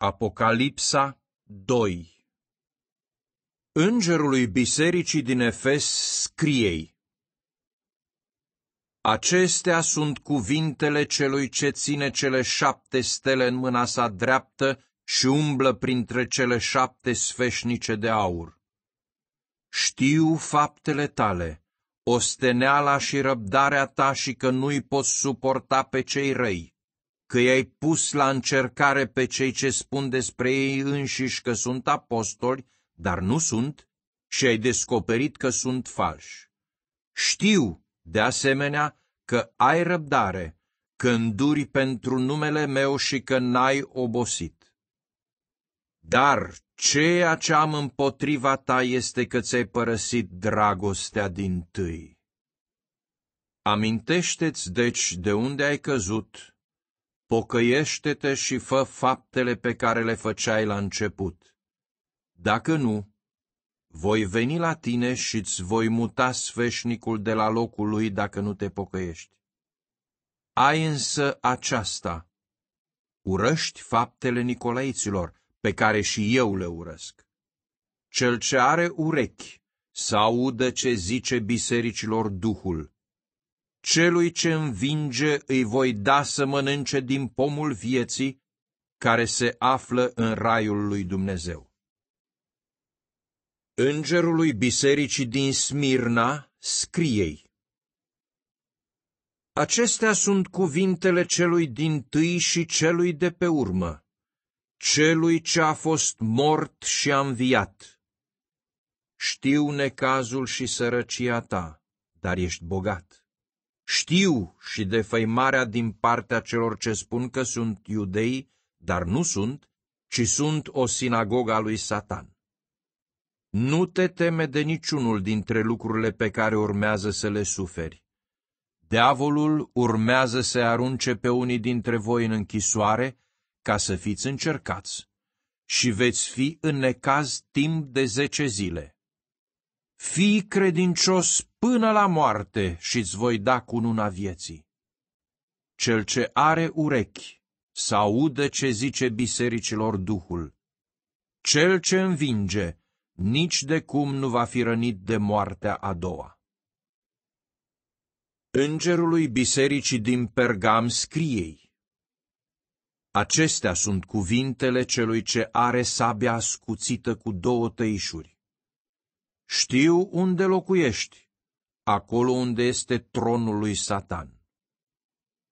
Apocalipsa 2 Îngerului bisericii din Efes scriei Acestea sunt cuvintele celui ce ține cele șapte stele în mâna sa dreaptă și umblă printre cele șapte sfeșnice de aur. Știu faptele tale, osteneala și răbdarea ta și că nu-i poți suporta pe cei răi că i-ai pus la încercare pe cei ce spun despre ei înșiși că sunt apostoli, dar nu sunt, și ai descoperit că sunt falși. Știu, de asemenea, că ai răbdare, că înduri pentru numele meu și că n-ai obosit. Dar ceea ce am împotriva ta este că ți-ai părăsit dragostea din tâi. Amintește-ți, deci, de unde ai căzut Pocăiește-te și fă faptele pe care le făceai la început. Dacă nu, voi veni la tine și îți voi muta sfeșnicul de la locul lui dacă nu te pocăiești. Ai însă aceasta. Urăști faptele Nicolaiților, pe care și eu le urăsc. Cel ce are urechi să audă ce zice bisericilor Duhul Celui ce învinge îi voi da să mănânce din pomul vieții care se află în raiul lui Dumnezeu. Îngerului bisericii din Smirna scriei Acestea sunt cuvintele celui din tâi și celui de pe urmă, celui ce a fost mort și a înviat. Știu necazul și sărăcia ta, dar ești bogat. Știu și de făimarea din partea celor ce spun că sunt iudei, dar nu sunt, ci sunt o sinagogă a lui Satan. Nu te teme de niciunul dintre lucrurile pe care urmează să le suferi. Deavolul urmează să arunce pe unii dintre voi în închisoare ca să fiți încercați și veți fi în necaz timp de zece zile. Fii credincios până la moarte și îți voi da cununa vieții. Cel ce are urechi, să audă ce zice bisericilor Duhul. Cel ce învinge, nici de cum nu va fi rănit de moartea a doua. Îngerului bisericii din Pergam scriei. Acestea sunt cuvintele celui ce are sabia scuțită cu două tăișuri. Știu unde locuiești acolo unde este tronul lui Satan.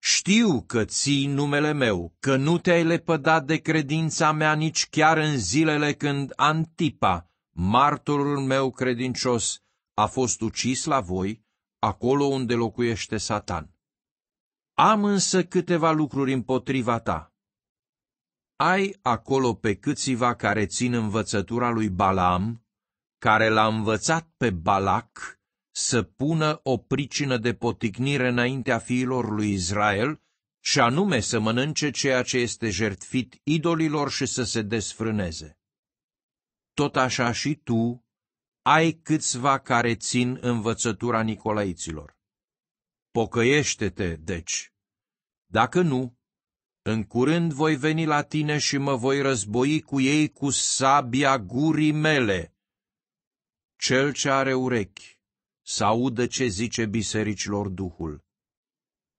Știu că ții numele meu, că nu te-ai lepădat de credința mea nici chiar în zilele când Antipa, martorul meu credincios, a fost ucis la voi, acolo unde locuiește Satan. Am însă câteva lucruri împotriva ta. Ai acolo pe câțiva care țin învățătura lui Balaam, care l-a învățat pe Balac să pună o pricină de poticnire înaintea fiilor lui Israel, și anume să mănânce ceea ce este jertfit idolilor și să se desfrâneze. Tot așa și tu ai câțiva care țin învățătura Nicolaiților. Pocăiește-te, deci. Dacă nu, în curând voi veni la tine și mă voi război cu ei cu sabia gurii mele. Cel ce are urechi să audă ce zice bisericilor Duhul.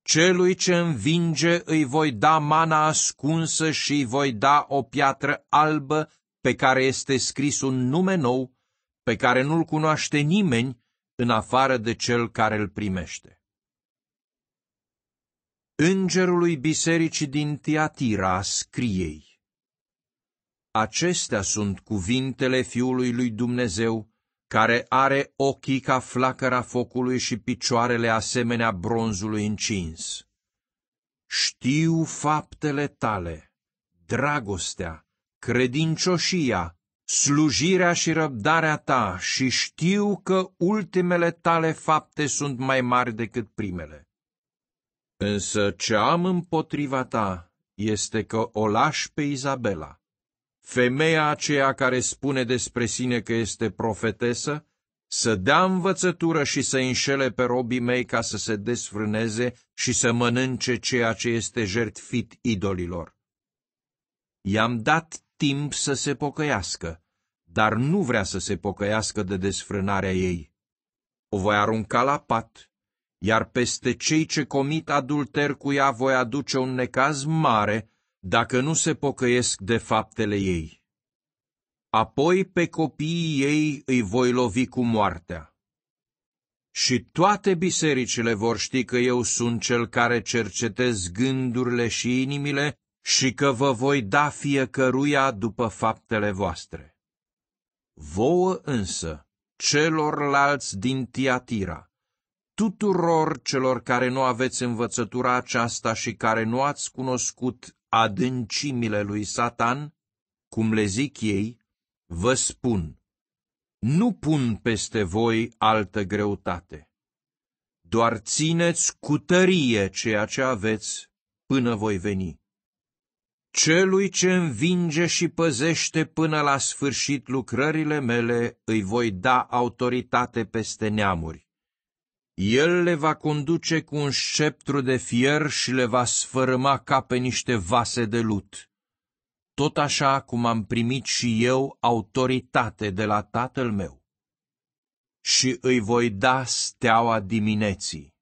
Celui ce învinge îi voi da mana ascunsă și îi voi da o piatră albă pe care este scris un nume nou, pe care nu-l cunoaște nimeni în afară de cel care îl primește. Îngerului bisericii din Tiatira scriei Acestea sunt cuvintele Fiului lui Dumnezeu, care are ochii ca flacăra focului și picioarele asemenea bronzului încins. Știu faptele tale, dragostea, credincioșia, slujirea și răbdarea ta și știu că ultimele tale fapte sunt mai mari decât primele. Însă ce am împotriva ta este că o lași pe Izabela femeia aceea care spune despre sine că este profetesă, să dea învățătură și să înșele pe robii mei ca să se desfrâneze și să mănânce ceea ce este jertfit idolilor. I-am dat timp să se pocăiască, dar nu vrea să se pocăiască de desfrânarea ei. O voi arunca la pat, iar peste cei ce comit adulter cu ea voi aduce un necaz mare, dacă nu se pocăiesc de faptele ei. Apoi pe copiii ei îi voi lovi cu moartea. Și toate bisericile vor ști că eu sunt cel care cercetez gândurile și inimile și că vă voi da fiecăruia după faptele voastre. Vouă însă, celorlalți din Tiatira, tuturor celor care nu aveți învățătura aceasta și care nu ați cunoscut adâncimile lui Satan, cum le zic ei, vă spun, nu pun peste voi altă greutate, doar țineți cu tărie ceea ce aveți până voi veni. Celui ce învinge și păzește până la sfârșit lucrările mele, îi voi da autoritate peste neamuri el le va conduce cu un sceptru de fier și le va sfărâma ca pe niște vase de lut. Tot așa cum am primit și eu autoritate de la tatăl meu. Și îi voi da steaua dimineții.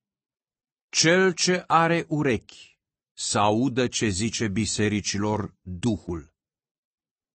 Cel ce are urechi, să audă ce zice bisericilor Duhul.